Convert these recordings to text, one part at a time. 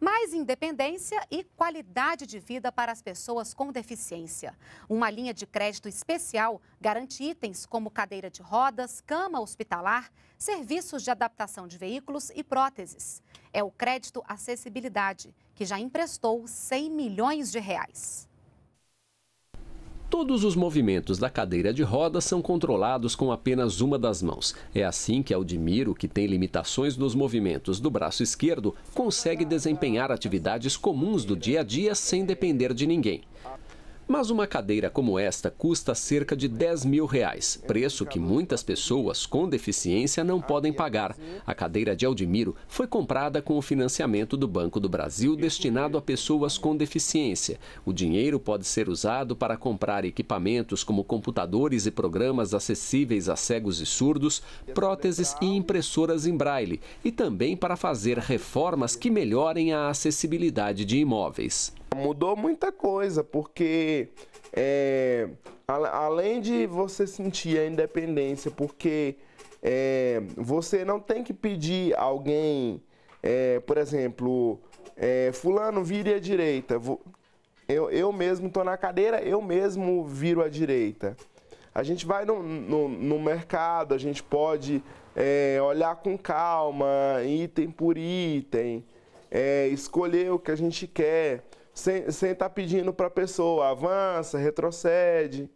mais independência e qualidade de vida para as pessoas com deficiência. Uma linha de crédito especial garante itens como cadeira de rodas, cama hospitalar, serviços de adaptação de veículos e próteses. É o Crédito Acessibilidade, que já emprestou 100 milhões de reais. Todos os movimentos da cadeira de rodas são controlados com apenas uma das mãos. É assim que Aldimiro, que tem limitações nos movimentos do braço esquerdo, consegue desempenhar atividades comuns do dia a dia sem depender de ninguém. Mas uma cadeira como esta custa cerca de 10 mil reais, preço que muitas pessoas com deficiência não podem pagar. A cadeira de Aldimiro foi comprada com o financiamento do Banco do Brasil destinado a pessoas com deficiência. O dinheiro pode ser usado para comprar equipamentos como computadores e programas acessíveis a cegos e surdos, próteses e impressoras em braille, e também para fazer reformas que melhorem a acessibilidade de imóveis mudou muita coisa, porque é, a, além de você sentir a independência, porque é, você não tem que pedir alguém, é, por exemplo, é, fulano vire à direita. Eu, eu mesmo estou na cadeira, eu mesmo viro à direita. A gente vai no, no, no mercado, a gente pode é, olhar com calma, item por item, é, escolher o que a gente quer sem estar tá pedindo para a pessoa avança, retrocede.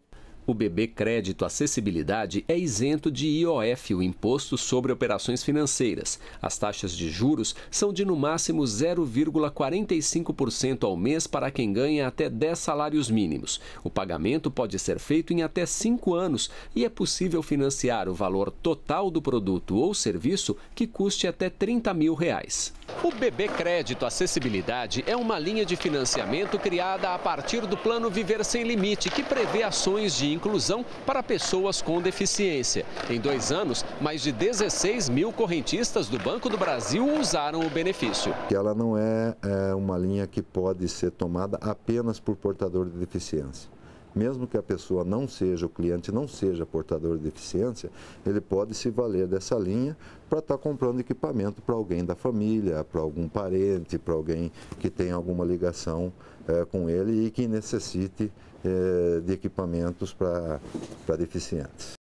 O BB Crédito Acessibilidade é isento de IOF, o Imposto sobre Operações Financeiras. As taxas de juros são de no máximo 0,45% ao mês para quem ganha até 10 salários mínimos. O pagamento pode ser feito em até 5 anos e é possível financiar o valor total do produto ou serviço que custe até 30 mil reais. O BB Crédito Acessibilidade é uma linha de financiamento criada a partir do Plano Viver Sem Limite, que prevê ações de inclusão para pessoas com deficiência. Em dois anos, mais de 16 mil correntistas do Banco do Brasil usaram o benefício. Ela não é, é uma linha que pode ser tomada apenas por portador de deficiência mesmo que a pessoa não seja, o cliente não seja portador de deficiência, ele pode se valer dessa linha para estar tá comprando equipamento para alguém da família, para algum parente, para alguém que tem alguma ligação é, com ele e que necessite é, de equipamentos para deficientes.